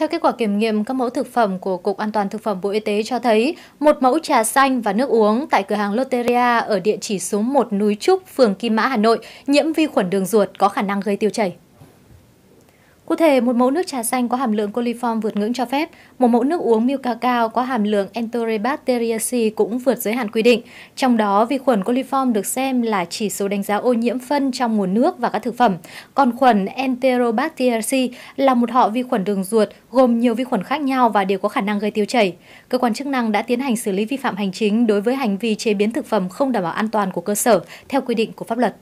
Theo kết quả kiểm nghiệm các mẫu thực phẩm của Cục An toàn Thực phẩm Bộ Y tế cho thấy, một mẫu trà xanh và nước uống tại cửa hàng Lotteria ở địa chỉ số 1 Núi Trúc, phường Kim Mã, Hà Nội nhiễm vi khuẩn đường ruột có khả năng gây tiêu chảy. Cụ thể, một mẫu nước trà xanh có hàm lượng coliform vượt ngưỡng cho phép, một mẫu nước uống Milka cao có hàm lượng Enterobacteriaceae cũng vượt giới hạn quy định. Trong đó, vi khuẩn coliform được xem là chỉ số đánh giá ô nhiễm phân trong nguồn nước và các thực phẩm, còn khuẩn Enterobacteriaceae là một họ vi khuẩn đường ruột gồm nhiều vi khuẩn khác nhau và đều có khả năng gây tiêu chảy. Cơ quan chức năng đã tiến hành xử lý vi phạm hành chính đối với hành vi chế biến thực phẩm không đảm bảo an toàn của cơ sở theo quy định của pháp luật.